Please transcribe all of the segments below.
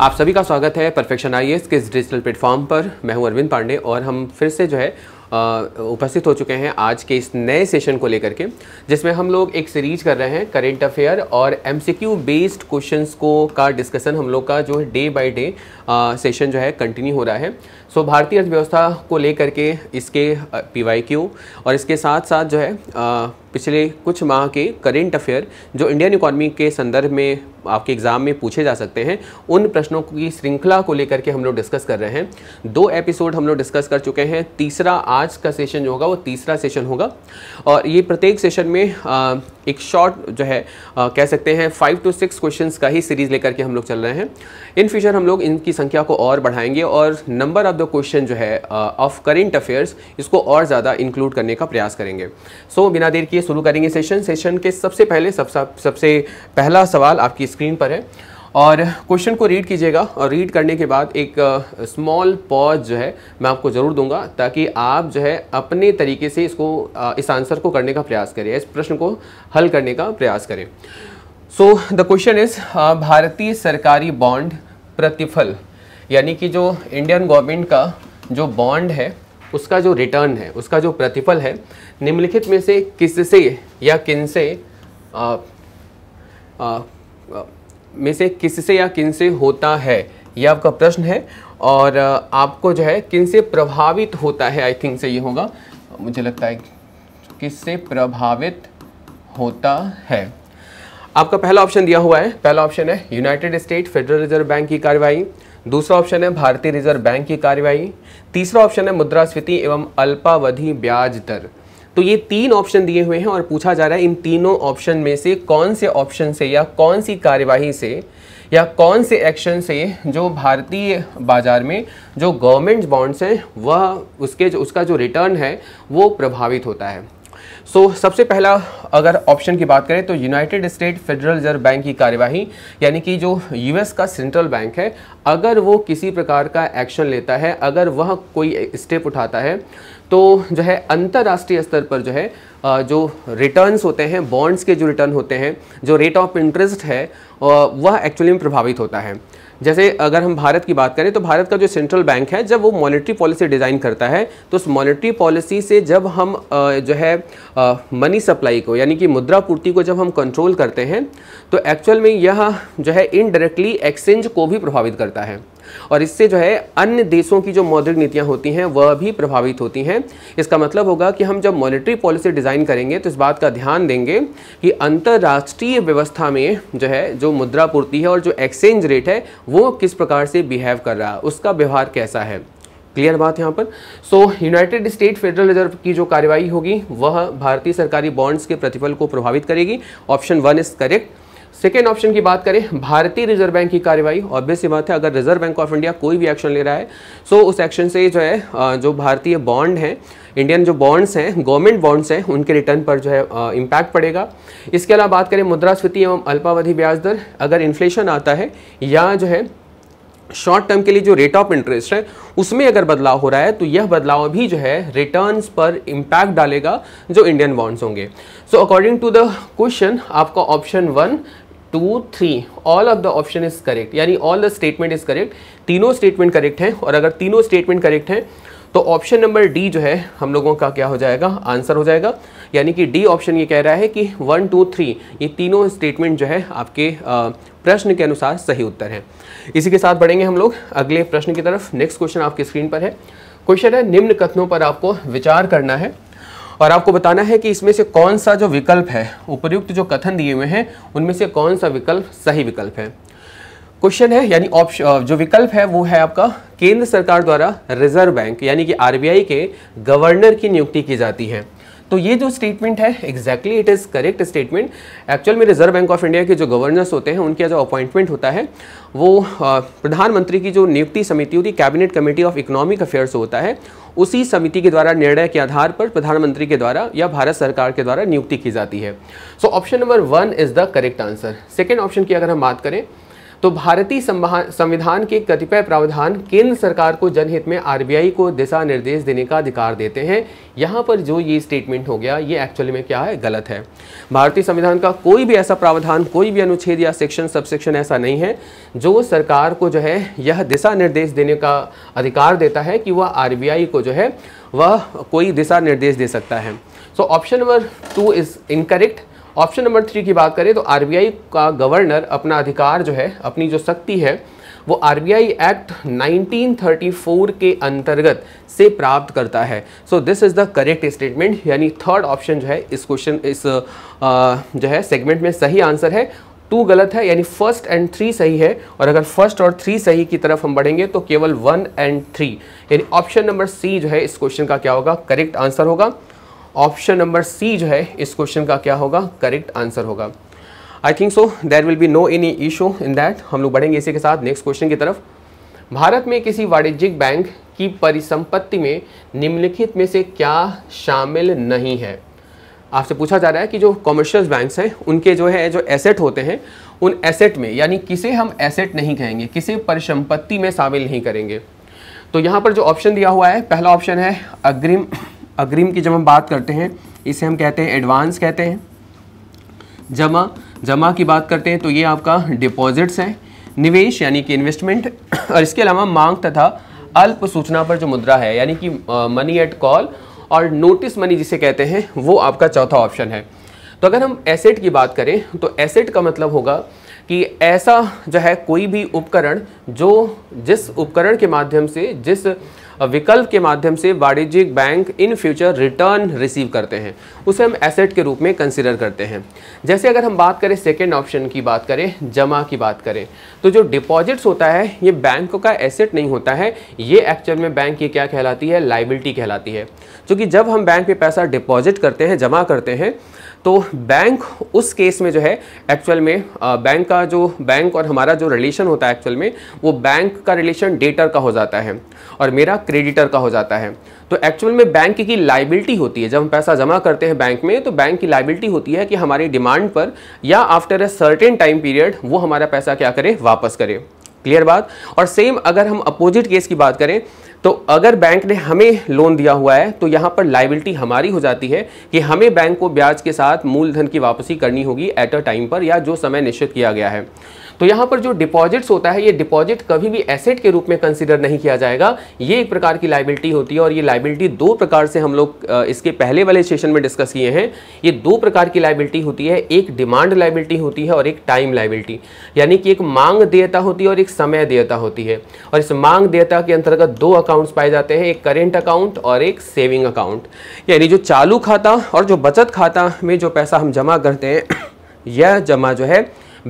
आप सभी का स्वागत है परफेक्शन आई के इस डिजिटल प्लेटफॉर्म पर मैं हूं अरविंद पांडे और हम फिर से जो है उपस्थित हो चुके हैं आज के इस नए सेशन को लेकर के जिसमें हम लोग एक सीरीज कर रहे हैं करेंट अफेयर और एमसीक्यू बेस्ड क्वेश्चंस को का डिस्कशन हम लोग का जो है डे बाय डे सेशन जो है कंटिन्यू हो रहा है सो भारतीय अर्थव्यवस्था को लेकर के इसके पी और इसके साथ साथ जो है पिछले कुछ माह के करेंट अफेयर जो इंडियन इकोनॉमी के संदर्भ में आपके एग्ज़ाम में पूछे जा सकते हैं उन प्रश्नों की श्रृंखला को लेकर के हम लोग डिस्कस कर रहे हैं दो एपिसोड हम लोग डिस्कस कर चुके हैं तीसरा आज का सेशन जो होगा वो तीसरा सेशन होगा और ये प्रत्येक सेशन में आ, एक शॉर्ट जो है आ, कह सकते हैं फाइव टू सिक्स क्वेश्चन का ही सीरीज़ लेकर के हम लोग चल रहे हैं इन फ्यूचर हम लोग इनकी संख्या को और बढ़ाएंगे और नंबर ऑफ द क्वेश्चन जो है ऑफ करेंट अफेयर्स इसको और ज़्यादा इंक्लूड करने का प्रयास करेंगे सो so, बिना देर किए शुरू करेंगे सेशन सेशन के सबसे पहले सब, सब सबसे पहला सवाल आपकी स्क्रीन पर है और क्वेश्चन को रीड कीजिएगा और रीड करने के बाद एक स्मॉल uh, पॉज जो है मैं आपको ज़रूर दूंगा ताकि आप जो है अपने तरीके से इसको आ, uh, इस आंसर को करने का प्रयास करें इस प्रश्न को हल करने का प्रयास करें सो द क्वेश्चन इज़ भारतीय सरकारी बॉन्ड प्रतिफल यानी कि जो इंडियन गवर्नमेंट का जो बॉन्ड है उसका जो रिटर्न है उसका जो प्रतिफल है निम्नलिखित में से किससे या किन से आ, आ, आ, में से किससे या किन से होता है यह आपका प्रश्न है और आपको जो है किन से प्रभावित होता है आई थिंक से ये होगा मुझे लगता है किससे प्रभावित होता है आपका पहला ऑप्शन दिया हुआ है पहला ऑप्शन है United State Federal Reserve Bank की कार्रवाई दूसरा ऑप्शन है भारतीय रिजर्व बैंक की कार्यवाही तीसरा ऑप्शन है मुद्रास्फीति एवं अल्पावधि ब्याज दर तो ये तीन ऑप्शन दिए हुए हैं और पूछा जा रहा है इन तीनों ऑप्शन में से कौन से ऑप्शन से या कौन सी कार्यवाही से या कौन से एक्शन से जो भारतीय बाज़ार में जो गवर्नमेंट बॉन्ड्स हैं वह उसके जो उसका जो रिटर्न है वो प्रभावित होता है सो so, सबसे पहला अगर ऑप्शन की बात करें तो United State Federal Reserve Bank की कार्यवाही यानी कि जो यूएस का सेंट्रल बैंक है अगर वो किसी प्रकार का एक्शन लेता है अगर वह कोई स्टेप उठाता है तो जो है अंतर्राष्ट्रीय स्तर पर जो है जो रिटर्न्स होते हैं बॉन्ड्स के जो रिटर्न होते हैं जो रेट ऑफ इंटरेस्ट है वह एक्चुअली में प्रभावित होता है जैसे अगर हम भारत की बात करें तो भारत का जो सेंट्रल बैंक है जब वो मॉनेटरी पॉलिसी डिज़ाइन करता है तो उस मॉनेटरी पॉलिसी से जब हम जो है मनी सप्लाई को यानी कि मुद्रा पूर्ति को जब हम कंट्रोल करते हैं तो एक्चुअल में यह जो है इनडायरेक्टली एक्सचेंज को भी प्रभावित करता है और इससे जो है अन्य देशों की जो मौद्रिक नीतियाँ होती हैं वह भी प्रभावित होती हैं इसका मतलब होगा कि हम जब मॉनिटरी पॉलिसी डिज़ाइन करेंगे तो इस बात का ध्यान देंगे कि अंतर्राष्ट्रीय व्यवस्था में जो है जो मुद्रापूर्ति है और जो एक्सचेंज रेट है वो किस प्रकार से बिहेव कर रहा है उसका व्यवहार कैसा है क्लियर बात यहाँ पर so United State Federal Reserve की जो कार्रवाई होगी वह भारतीय सरकारी बॉन्ड्स के प्रतिफल को प्रभावित करेगी option one is correct second option की बात करें भारतीय रिजर्व बैंक की कार्रवाई ऑब्वियस ही बात है अगर रिजर्व बैंक ऑफ इंडिया कोई भी एक्शन ले रहा है सो उस एक्शन से जो है जो भारतीय बॉन्ड हैं इंडियन जो बॉन्ड्स हैं गवर्नमेंट बॉन्ड्स हैं उनके रिटर्न पर जो है इम्पैक्ट पड़ेगा इसके अलावा बात करें मुद्रास्फीति एवं अल्पावधि ब्याज दर अगर इन्फ्लेशन आता है या जो है शॉर्ट टर्म के लिए जो रेट ऑफ इंटरेस्ट है उसमें अगर बदलाव हो रहा है तो यह बदलाव भी जो है रिटर्न्स पर इम्पैक्ट डालेगा जो इंडियन बॉन्ड्स होंगे so according to the question आपका option one two three all of the option is correct यानी all the statement is correct तीनों स्टेटमेंट करेक्ट हैं और अगर तीनों स्टेटमेंट करेक्ट हैं तो ऑप्शन नंबर डी जो है हम लोगों का क्या हो जाएगा आंसर हो जाएगा यानी कि डी ऑप्शन ये कह रहा है कि वन टू थ्री ये तीनों स्टेटमेंट जो है आपके प्रश्न के अनुसार सही उत्तर है इसी के साथ बढ़ेंगे हम लोग अगले प्रश्न की तरफ नेक्स्ट क्वेश्चन आपके स्क्रीन पर है क्वेश्चन है निम्न कथनों पर आपको विचार करना है और आपको बताना है कि इसमें से कौन सा जो विकल्प है उपयुक्त जो कथन दिए हुए हैं उनमें से कौन सा विकल्प सही विकल्प है क्वेश्चन है यानी ऑप्शन जो विकल्प है वो है आपका केंद्र सरकार द्वारा रिजर्व बैंक यानी कि आरबीआई के गवर्नर की नियुक्ति की जाती है तो ये जो स्टेटमेंट है exactly it is correct statement actual में रिजर्व बैंक ऑफ इंडिया के जो गवर्नर्स होते हैं उनके जो अपॉइंटमेंट होता है वो प्रधानमंत्री की जो नियुक्ति समिति होती है cabinet committee of economic affairs होता है उसी समिति के द्वारा निर्णय के आधार पर प्रधानमंत्री के द्वारा या भारत सरकार के द्वारा नियुक्ति की जाती है so option number one is the correct answer second option की अगर हम बात करें तो भारतीय संविधान के कतिपय प्रावधान केंद्र सरकार को जनहित में आरबीआई को दिशा निर्देश देने का अधिकार देते हैं यहाँ पर जो ये स्टेटमेंट हो गया ये एक्चुअली में क्या है गलत है भारतीय संविधान का कोई भी ऐसा प्रावधान कोई भी अनुच्छेद या सेक्शन सबसेक्शन ऐसा नहीं है जो सरकार को जो है यह दिशा निर्देश देने का अधिकार देता है कि वह आर को जो है वह कोई दिशा निर्देश दे सकता है so option number two is incorrect option number three की बात करें तो आरबीआई का गवर्नर अपना अधिकार जो है अपनी जो शक्ति है वो आरबीआई एक्ट 1934 के अंतर्गत से प्राप्त करता है so this is the correct statement यानी थर्ड ऑप्शन जो है इस क्वेश्चन इस आ, जो है सेगमेंट में सही आंसर है टू गलत है यानी फर्स्ट एंड थ्री सही है और अगर फर्स्ट और थ्री सही की तरफ हम बढ़ेंगे तो केवल वन एंड थ्री यानी ऑप्शन नंबर सी जो है इस क्वेश्चन का क्या होगा करेक्ट आंसर होगा ऑप्शन नंबर सी जो है इस क्वेश्चन का क्या होगा करेक्ट आंसर होगा I think so there will be no any issue in that हम लोग बढ़ेंगे इसी के साथ नेक्स्ट क्वेश्चन की तरफ भारत में किसी वाणिज्यिक बैंक की परिसंपत्ति में निम्नलिखित में से क्या शामिल नहीं है आपसे पूछा जा रहा है कि जो कॉमर्शियल बैंक्स हैं उनके जो है जो एसेट होते हैं उन एसेट में यानी किसे हम एसेट नहीं कहेंगे किसे परिसंपत्ति में शामिल नहीं करेंगे तो यहाँ पर जो ऑप्शन दिया हुआ है पहला ऑप्शन है अग्रिम अग्रिम की जब हम बात करते हैं इसे हम कहते हैं एडवांस कहते हैं जमा जमा की बात करते हैं तो ये आपका डिपॉजिट्स हैं निवेश यानी कि इन्वेस्टमेंट और इसके अलावा मांग तथा अल्प सूचना पर जो मुद्रा है यानी कि मनी एट कॉल और नोटिस मनी जिसे कहते हैं वो आपका चौथा ऑप्शन है तो अगर हम एसेट की बात करें तो एसेट का मतलब होगा कि ऐसा जो है कोई भी उपकरण जो जिस उपकरण के माध्यम से जिस विकल्प के माध्यम से वाणिज्यिक bank in future return receive करते हैं उसे हम एसेट के रूप में कंसिडर करते हैं जैसे अगर हम बात करें सेकेंड ऑप्शन की बात करें जमा की बात करें तो जो डिपॉजिट्स होता है ये बैंक का एसेट नहीं होता है ये एक्चुअल में बैंक ये क्या कहलाती है लाइबिलिटी कहलाती है क्योंकि जब हम बैंक में पैसा डिपॉजिट करते हैं जमा करते हैं तो बैंक उस केस में जो है एक्चुअल में बैंक का जो बैंक और हमारा जो रिलेशन होता है एक्चुअल में वो बैंक का रिलेशन डेटर का हो जाता है और मेरा क्रेडिटर का हो जाता है तो एक्चुअल में बैंक की लाइबिलिटी होती है जब हम पैसा जमा करते हैं बैंक में तो बैंक की लाइबिलिटी होती है कि हमारी डिमांड पर या after a certain time period वो हमारा पैसा क्या करे वापस करे क्लियर बात और सेम अगर हम अपोजिट केस की बात करें तो अगर बैंक ने हमें लोन दिया हुआ है तो यहाँ पर लाइबिलिटी हमारी हो जाती है कि हमें बैंक को ब्याज के साथ मूलधन की वापसी करनी होगी एट अ टाइम पर या जो समय निश्चित किया गया है तो यहाँ पर जो डिपॉजिट्स होता है ये डिपॉजिट कभी भी एसेट के रूप में कंसिडर नहीं किया जाएगा ये एक प्रकार की लाइबिलिटी होती है और ये लाइबिलिटी दो प्रकार से हम लोग इसके पहले वाले सेशन में डिस्कस किए हैं ये दो प्रकार की लाइबिलिटी होती है एक डिमांड लाइबिलिटी होती है और एक टाइम लाइबिलिटी यानी कि एक मांग देयता होती है और एक समय देयता होती है और इस मांग देयता के अंतर्गत दो अकाउंट्स पाए जाते हैं एक करेंट अकाउंट और एक सेविंग अकाउंट यानी जो चालू खाता और जो बचत खाता में जो पैसा हम जमा करते हैं यह जमा जो है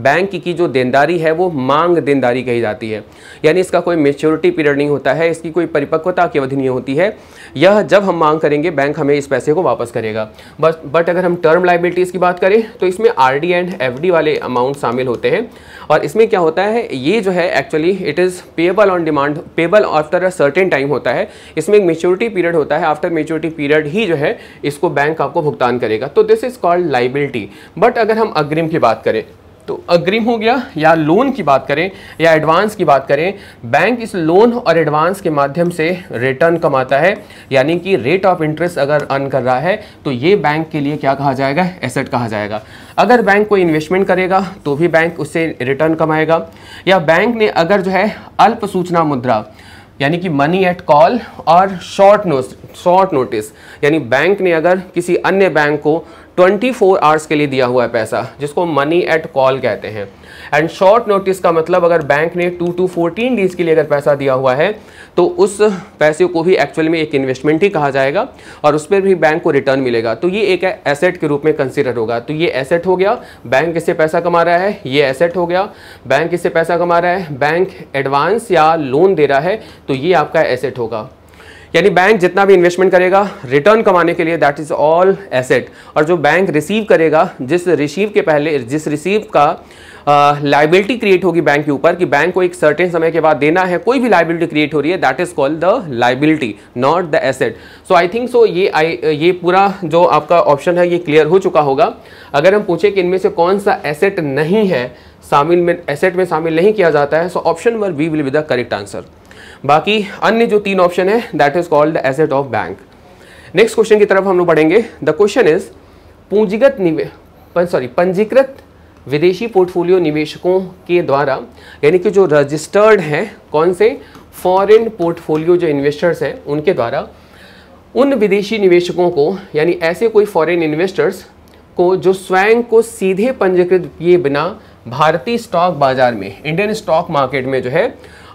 बैंक की जो देनदारी है वो मांग देनदारी कही जाती है यानी इसका कोई मेच्योरिटी पीरियड नहीं होता है इसकी कोई परिपक्वता की अवधि नहीं होती है यह जब हम मांग करेंगे बैंक हमें इस पैसे को वापस करेगा बस बट अगर हम टर्म लाइबिलिटीज़ की बात करें तो इसमें आर एंड एफ वाले अमाउंट शामिल होते हैं और इसमें क्या होता है ये जो है actually it is payable on demand payable after a certain time होता है इसमें एक मेच्योरिटी पीरियड होता है आफ्टर मेच्योरिटी पीरियड ही जो है इसको बैंक आपको भुगतान करेगा तो this is called liability but अगर हम अग्रिम की बात करें तो अग्रिम हो गया या लोन की बात करें या एडवांस की बात करें बैंक इस लोन और एडवांस के माध्यम से रिटर्न कमाता है यानी कि रेट ऑफ इंटरेस्ट अगर अर्न कर रहा है तो ये बैंक के लिए क्या कहा जाएगा एसेट कहा जाएगा अगर बैंक कोई इन्वेस्टमेंट करेगा तो भी बैंक उससे रिटर्न कमाएगा या बैंक ने अगर जो है अल्प सूचना मुद्रा यानी कि मनी एट कॉल और शॉर्ट नोट शॉर्ट नोटिस यानी बैंक ने अगर किसी अन्य बैंक को ट्वेंटी फोर आवर्स के लिए दिया हुआ है पैसा जिसको मनी एट कॉल कहते हैं एंड शॉर्ट नोटिस का मतलब अगर बैंक ने टू टू फोर्टीन डेज के लिए अगर पैसा दिया हुआ है तो उस पैसे को भी एक्चुअली में एक इन्वेस्टमेंट ही कहा जाएगा और उस पर भी बैंक को रिटर्न मिलेगा तो ये एक एसेट के रूप में कंसिडर होगा तो ये एसेट हो गया बैंक इससे पैसा कमा रहा है ये एसेट हो गया बैंक इससे पैसा कमा रहा है बैंक एडवांस या लोन दे रहा है तो ये आपका एसेट होगा यानी बैंक जितना भी इन्वेस्टमेंट करेगा रिटर्न कमाने के लिए दैट इज ऑल एसेट और जो बैंक रिसीव करेगा जिस रिसीव के पहले जिस रिसीव का लाइबिलिटी क्रिएट होगी बैंक के ऊपर कि बैंक को एक सर्टेन समय के बाद देना है कोई भी लाइबिलिटी क्रिएट हो रही है that is called the liability not the asset so I think so ये आई ये पूरा जो आपका ऑप्शन है ये क्लियर हो चुका होगा अगर हम पूछें कि इनमें से कौन सा एसेट नहीं है शामिल में एसेट में शामिल नहीं किया जाता है so option number B will be the correct answer बाकी अन्य जो तीन ऑप्शन है that is called asset of bank next question की तरफ हम लोग बढ़ेंगे द क्वेश्चन इज पूंजीगत निवेश सॉरी पंजीकृत विदेशी पोर्टफोलियो निवेशकों के द्वारा यानी कि जो रजिस्टर्ड हैं कौन से फॉरेन पोर्टफोलियो जो इन्वेस्टर्स हैं उनके द्वारा उन विदेशी निवेशकों को यानी ऐसे कोई फॉरेन इन्वेस्टर्स को जो स्वयं को सीधे पंजीकृत किए बिना भारतीय स्टॉक बाजार में इंडियन स्टॉक मार्केट में जो है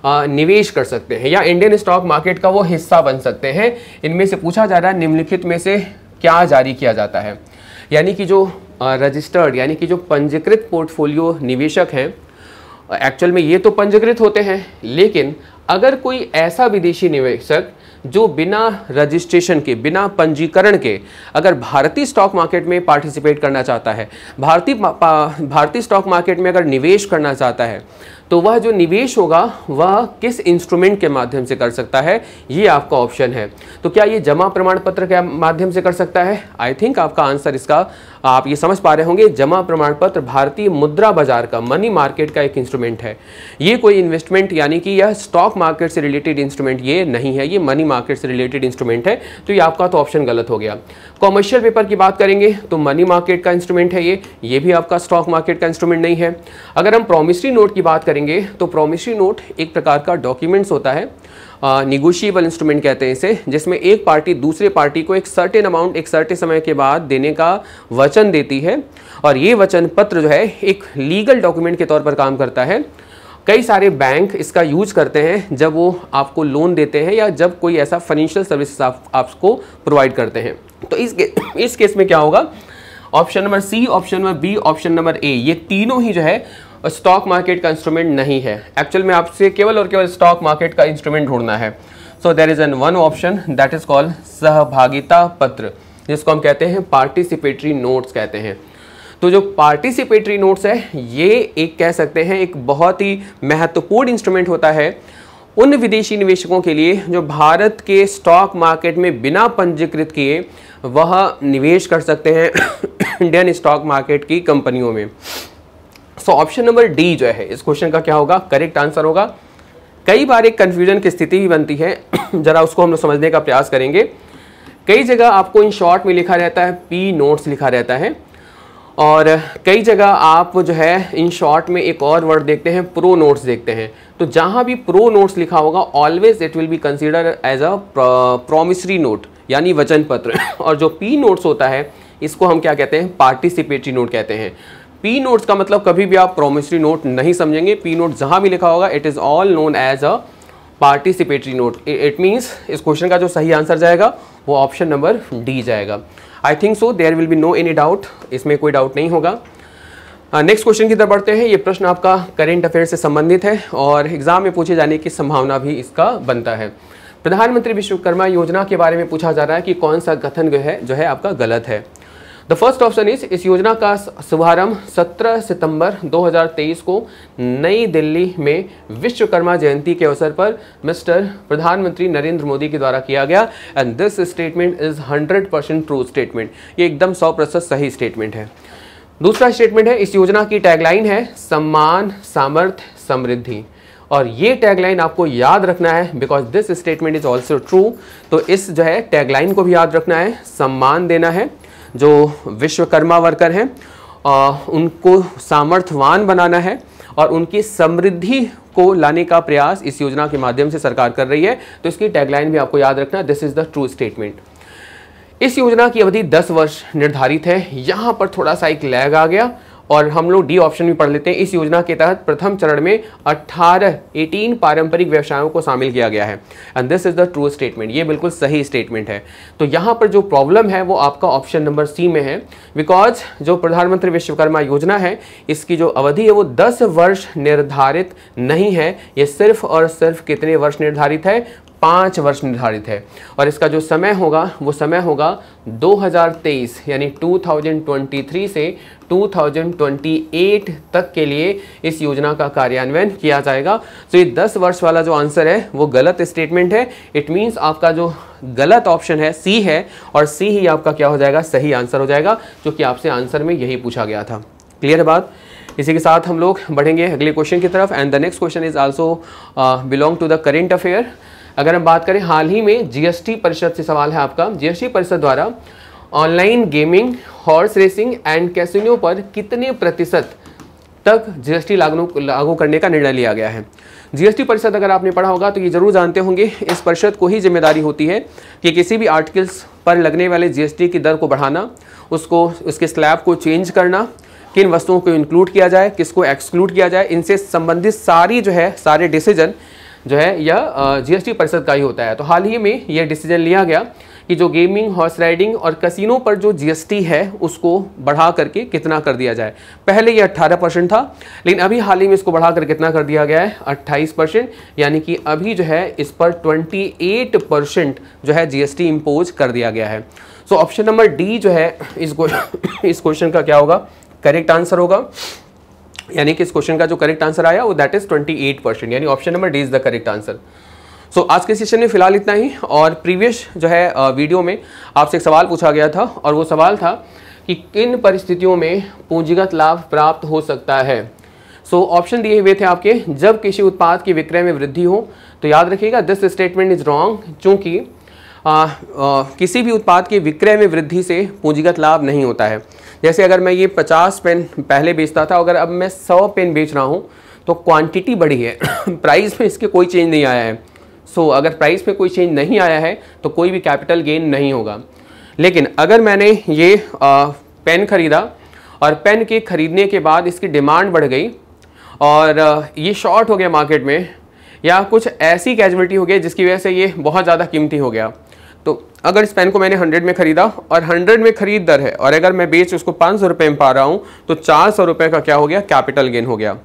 निवेश कर सकते हैं या इंडियन स्टॉक मार्केट का वो हिस्सा बन सकते हैं इनमें से पूछा जा रहा है निम्नलिखित में से क्या जारी किया जाता है यानी कि जो रजिस्टर्ड यानी कि जो पंजीकृत पोर्टफोलियो निवेशक हैं एक्चुअल में ये तो पंजीकृत होते हैं लेकिन अगर कोई ऐसा विदेशी निवेशक जो बिना रजिस्ट्रेशन के बिना पंजीकरण के अगर भारतीय स्टॉक मार्केट में पार्टिसिपेट करना चाहता है भारतीय भारतीय स्टॉक मार्केट में अगर निवेश करना चाहता है तो वह जो निवेश होगा वह किस इंस्ट्रूमेंट के माध्यम से कर सकता है ये आपका ऑप्शन है तो क्या ये जमा प्रमाण पत्र के माध्यम से कर सकता है आई थिंक आपका आंसर इसका आप ये समझ पा रहे होंगे जमा प्रमाण पत्र भारतीय मुद्रा बाजार का मनी मार्केट का एक इंस्ट्रूमेंट है ये कोई इन्वेस्टमेंट यानी कि यह स्टॉक मार्केट से रिलेटेड इंस्ट्रूमेंट ये नहीं है ये मनी मार्केट से रिलेटेड इंस्ट्रूमेंट है तो ये आपका तो ऑप्शन गलत हो गया कॉमर्शियल पेपर की बात करेंगे तो मनी मार्केट का इंस्ट्रूमेंट है ये ये भी आपका स्टॉक मार्केट का इंस्ट्रूमेंट नहीं है अगर हम प्रोमिसरी नोट की बात करेंगे तो प्रोमिसरी नोट एक प्रकार का डॉक्यूमेंट्स होता है निगोशिएबल इंस्ट्रूमेंट कहते हैं इसे जिसमें एक पार्टी दूसरे पार्टी को एक सर्टेन अमाउंट एक सर्टेन समय के बाद देने का वचन देती है और ये वचन पत्र जो है एक लीगल डॉक्यूमेंट के तौर पर काम करता है कई सारे बैंक इसका यूज करते हैं जब वो आपको लोन देते हैं या जब कोई ऐसा फाइनेंशियल सर्विस आप, आपको प्रोवाइड करते हैं तो इस के, इस केस में क्या होगा option number C option number B option number A ये तीनों ही जो है स्टॉक मार्केट का इंस्ट्रूमेंट नहीं है एक्चुअल में आपसे केवल और केवल स्टॉक मार्केट का इंस्ट्रूमेंट ढूंढना है so there is an one option that is called सहभागिता पत्र जिसको हम कहते हैं पार्टिसिपेटरी नोट्स कहते हैं तो जो पार्टिसिपेटरी नोट्स है ये एक कह सकते हैं एक बहुत ही महत्वपूर्ण इंस्ट्रूमेंट होता है उन विदेशी निवेशकों के लिए जो भारत के स्टॉक मार्केट में बिना पंजीकृत किए वह निवेश कर सकते हैं इंडियन स्टॉक मार्केट की कंपनियों में सो ऑप्शन नंबर डी जो है इस क्वेश्चन का क्या होगा करेक्ट आंसर होगा कई बार एक कंफ्यूजन की स्थिति भी बनती है जरा उसको हम लोग समझने का प्रयास करेंगे कई जगह आपको इन शॉर्ट में लिखा रहता है पी नोट्स लिखा रहता है और कई जगह आप जो है इन शॉर्ट में एक और वर्ड देखते हैं प्रो नोट्स देखते हैं तो जहां भी प्रो नोट्स लिखा होगा always it will be consider as a promissory note यानी वचन पत्र और जो पी नोट्स होता है इसको हम क्या कहते हैं पार्टिसिपेटरी नोट कहते हैं पी नोट्स का मतलब कभी भी आप प्रोमिसरी नोट नहीं समझेंगे पी नोट जहां भी लिखा होगा it is all known as a participatory note it means इस क्वेश्चन का जो सही आंसर जाएगा वो ऑप्शन नंबर डी जाएगा I think so there will be no any doubt इसमें कोई डाउट नहीं होगा नेक्स्ट uh, क्वेश्चन की तरफ बढ़ते हैं ये प्रश्न आपका करेंट अफेयर से संबंधित है और एग्जाम में पूछे जाने की संभावना भी इसका बनता है प्रधानमंत्री विश्वकर्मा योजना के बारे में पूछा जा रहा है कि कौन सा कथन जो है जो है आपका गलत है द फर्स्ट ऑप्शन इज इस योजना का शुभारंभ 17 सितंबर 2023 को नई दिल्ली में विश्वकर्मा जयंती के अवसर पर मिस्टर प्रधानमंत्री नरेंद्र मोदी के द्वारा किया गया and this statement is 100 percent true statement ये एकदम सौ प्रतिशत सही स्टेटमेंट है दूसरा स्टेटमेंट है इस योजना की टैगलाइन है सम्मान सामर्थ्य समृद्धि और ये टैगलाइन आपको याद रखना है because this statement is also true तो इस जो है टैगलाइन को भी याद रखना है सम्मान देना है जो विश्वकर्मा वर्कर हैं उनको सामर्थ्यवान बनाना है और उनकी समृद्धि को लाने का प्रयास इस योजना के माध्यम से सरकार कर रही है तो इसकी टैगलाइन भी आपको याद रखना this is the true statement इस योजना की अवधि 10 वर्ष निर्धारित है यहां पर थोड़ा सा एक लैग आ गया और हम लोग डी ऑप्शन भी पढ़ लेते हैं इस योजना के तहत प्रथम चरण में 18 18 पारंपरिक व्यवसायों को शामिल किया गया है and this is the true statement ये बिल्कुल सही स्टेटमेंट है तो यहाँ पर जो प्रॉब्लम है वो आपका ऑप्शन नंबर सी में है बिकॉज जो प्रधानमंत्री विश्वकर्मा योजना है इसकी जो अवधि है वो दस वर्ष निर्धारित नहीं है ये सिर्फ और सिर्फ कितने वर्ष निर्धारित है पाँच वर्ष निर्धारित है और इसका जो समय होगा वो समय होगा 2023 यानी 2023 से 2028 तक के लिए इस योजना का कार्यान्वयन किया जाएगा तो ये 10 वर्ष वाला जो आंसर है वो गलत स्टेटमेंट है इट मींस आपका जो गलत ऑप्शन है सी है और सी ही आपका क्या हो जाएगा सही आंसर हो जाएगा जो कि आपसे आंसर में यही पूछा गया था क्लियर बात इसी के साथ हम लोग बढ़ेंगे अगले क्वेश्चन की तरफ and the next question is also belong to the current affair अगर हम बात करें हाल ही में जीएसटी परिषद से सवाल है आपका जीएसटी परिषद द्वारा online gaming horse racing and casino पर कितने प्रतिशत तक जीएसटी लागू लागू करने का निर्णय लिया गया है जीएसटी परिषद अगर आपने पढ़ा होगा तो ये जरूर जानते होंगे इस परिषद को ही जिम्मेदारी होती है कि किसी भी आर्टिकल्स पर लगने वाले जीएसटी की दर को बढ़ाना उसको उसके स्लैब को चेंज करना किन वस्तुओं को इंक्लूड किया जाए किसको एक्सक्लूड किया जाए इनसे संबंधित सारी जो है सारे डिसीजन जो है यह जीएसटी परिषद का ही होता है तो हाल ही में यह डिसीजन लिया गया कि जो गेमिंग हॉर्स राइडिंग और कसिनो पर जो जीएसटी है उसको बढ़ा करके कितना कर दिया जाए पहले ये 18 परसेंट था लेकिन अभी हाल ही में इसको बढ़ा कर कितना कर दिया गया है 28 परसेंट यानी कि अभी जो है इस पर 28 परसेंट जो है जीएसटी इम्पोज कर दिया गया है सो ऑप्शन नंबर डी जो है इस इस क्वेश्चन का क्या होगा करेक्ट आंसर होगा यानी कि इस क्वेश्चन का जो करेक्ट आंसर आया वो दैट इज 28 परसेंट यानी option number D is the correct answer so आज के सेशन में फिलहाल इतना ही और प्रीवियस जो है वीडियो में आपसे एक सवाल पूछा गया था और वो सवाल था कि किन परिस्थितियों में पूंजीगत लाभ प्राप्त हो सकता है सो so, ऑप्शन दिए हुए थे आपके जब किसी उत्पाद के विक्रय में वृद्धि हो तो याद रखिएगा दिस स्टेटमेंट इज रॉन्ग चूंकि किसी भी उत्पाद के विक्रय में वृद्धि से पूंजीगत लाभ नहीं होता है जैसे अगर मैं ये पचास पेन पहले बेचता था अगर अब मैं सौ पेन बेच रहा हूँ तो क्वांटिटी बढ़ी है प्राइस में इसके कोई चेंज नहीं आया है सो so, अगर प्राइस में कोई चेंज नहीं आया है तो कोई भी कैपिटल गेन नहीं होगा लेकिन अगर मैंने ये आ, पेन ख़रीदा और पेन के ख़रीदने के बाद इसकी डिमांड बढ़ गई और ये शॉर्ट हो गया मार्केट में या कुछ ऐसी कैजुअलिटी हो गई जिसकी वजह से ये बहुत ज़्यादा कीमती हो गया तो अगर इस पेन को मैंने हंड्रेड में ख़रीदा और हंड्रेड में ख़रीद दर है और अगर मैं बेच उसको पाँच सौ रुपये में पा रहा हूँ तो चार सौ रुपये का क्या हो गया कैपिटल गेन हो गया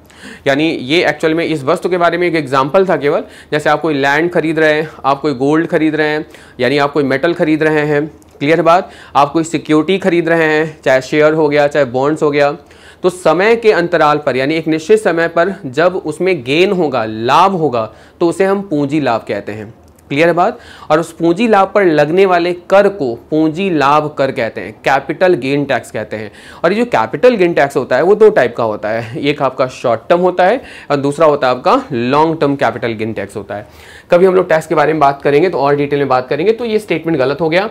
यानी ये एक्चुअल में इस वस्तु के बारे में एक एग्जाम्पल था केवल जैसे आप कोई लैंड खरीद रहे हैं आप कोई गोल्ड खरीद रहे हैं यानी आप कोई मेटल खरीद रहे हैं क्लियर बात आप कोई सिक्योरिटी खरीद रहे हैं चाहे शेयर हो गया चाहे बॉन्ड्स हो गया तो समय के अंतराल पर यानी एक निश्चित समय पर जब उसमें गेन होगा लाभ होगा तो उसे हम पूंजी लाभ कहते हैं क्लियर बात और उस पूंजी लाभ पर लगने वाले कर को पूंजी लाभ कर कहते हैं कैपिटल गेन टैक्स कहते हैं और ये जो कैपिटल गेन टैक्स होता है वो दो टाइप का होता है एक आपका शॉर्ट टर्म होता है और दूसरा होता है आपका long term capital gain tax होता है कभी हम लोग टैक्स के बारे में बात करेंगे तो और डिटेल में बात करेंगे तो ये स्टेटमेंट गलत हो गया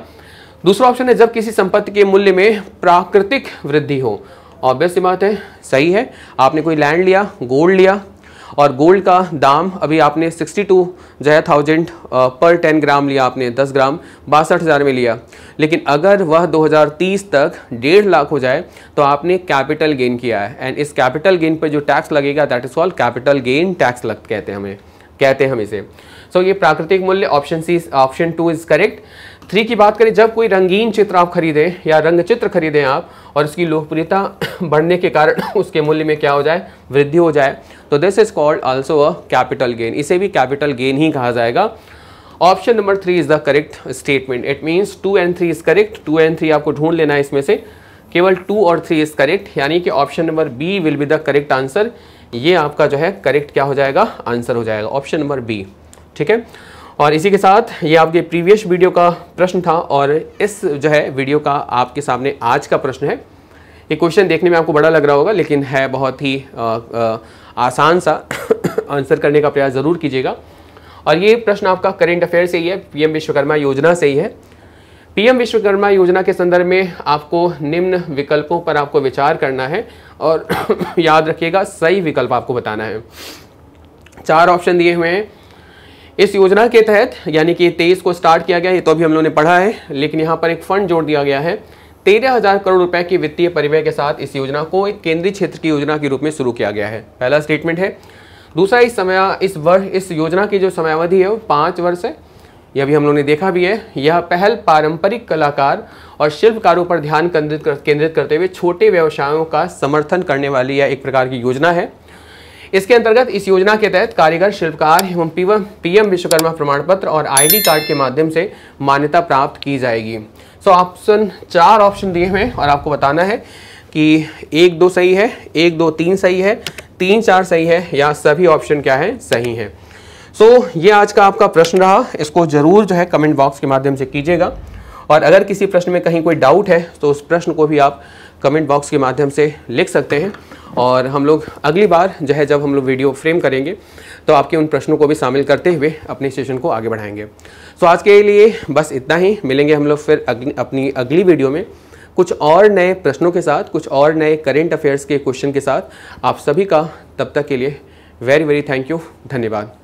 दूसरा ऑप्शन है जब किसी संपत्ति के मूल्य में प्राकृतिक वृद्धि हो ऑब्वियस बात है सही है आपने कोई लैंड लिया गोल्ड लिया और गोल्ड का दाम अभी आपने 62 जो है थाउजेंड पर 10 ग्राम लिया आपने 10 ग्राम बासठ हज़ार में लिया लेकिन अगर वह 2030 तक डेढ़ लाख हो जाए तो आपने कैपिटल गेन किया है एंड इस कैपिटल गेन पर जो टैक्स लगेगा that is call capital gain tax लग कहते हैं हमें कहते हैं हम इसे सो so, ये प्राकृतिक मूल्य option C option two is correct three की बात करें जब कोई रंगीन चित्र आप खरीदें या रंग चित्र खरीदें आप और इसकी लोकप्रियता बढ़ने के कारण उसके मूल्य में क्या हो जाए वृद्धि हो जाए तो this is called also a capital gain इसे भी कैपिटल गेन ही कहा जाएगा option number three is the correct statement it means two and three is correct two and three आपको ढूंढ लेना है इसमें से केवल टू और थ्री इज़ करेक्ट यानी कि option number B will be the correct answer ये आपका जो है करेक्ट क्या हो जाएगा आंसर हो जाएगा ऑप्शन नंबर बी ठीक है और इसी के साथ ये आपके प्रीवियस वीडियो का प्रश्न था और इस जो है वीडियो का आपके सामने आज का प्रश्न है ये क्वेश्चन देखने में आपको बड़ा लग रहा होगा लेकिन है बहुत ही आ, आ, आसान सा आंसर करने का प्रयास ज़रूर कीजिएगा और ये प्रश्न आपका करेंट अफेयर से ही है पीएम विश्वकर्मा योजना से ही है पीएम विश्वकर्मा योजना के संदर्भ में आपको निम्न विकल्पों पर आपको विचार करना है और याद रखिएगा सही विकल्प आपको बताना है चार ऑप्शन दिए हुए हैं इस योजना के तहत यानी कि तेईस को स्टार्ट किया गया ये तो अभी हम लोगों ने पढ़ा है लेकिन यहाँ पर एक फंड जोड़ दिया गया है तेरह हजार करोड़ रुपए की वित्तीय परिवय के साथ इस योजना को एक केंद्रीय क्षेत्र की योजना के रूप में शुरू किया गया है पहला स्टेटमेंट है दूसरा इस समय इस वर्ष इस योजना की जो समयावधि है वो पाँच वर्ष है यह भी हम लोगों ने देखा भी है यह पहल पारंपरिक कलाकार और शिल्पकारों पर ध्यान केंद्रित कर, केंद्रित करते हुए छोटे व्यवसायों का समर्थन करने वाली यह एक प्रकार की योजना है इसके अंतर्गत इस योजना के तहत कारीगर शिल्पकार एवं पीएम विश्वकर्मा प्रमाण पत्र और आईडी कार्ड के माध्यम से मान्यता प्राप्त की जाएगी सो ऑप्शन चार ऑप्शन दिए हुए हैं और आपको बताना है कि एक दो सही है एक दो तीन सही है तीन चार सही है या सभी ऑप्शन क्या है सही है सो so, ये आज का आपका प्रश्न रहा इसको जरूर जो है कमेंट बॉक्स के माध्यम से कीजिएगा और अगर किसी प्रश्न में कहीं कोई डाउट है तो उस प्रश्न को भी आप कमेंट बॉक्स के माध्यम से लिख सकते हैं और हम लोग अगली बार जो है जब हम लोग वीडियो फ्रेम करेंगे तो आपके उन प्रश्नों को भी शामिल करते हुए अपने सेशन को आगे बढ़ाएंगे सो आज के लिए बस इतना ही मिलेंगे हम लोग फिर अगली, अपनी अगली वीडियो में कुछ और नए प्रश्नों के साथ कुछ और नए करेंट अफेयर्स के क्वेश्चन के साथ आप सभी का तब तक के लिए वेरी वेरी थैंक यू धन्यवाद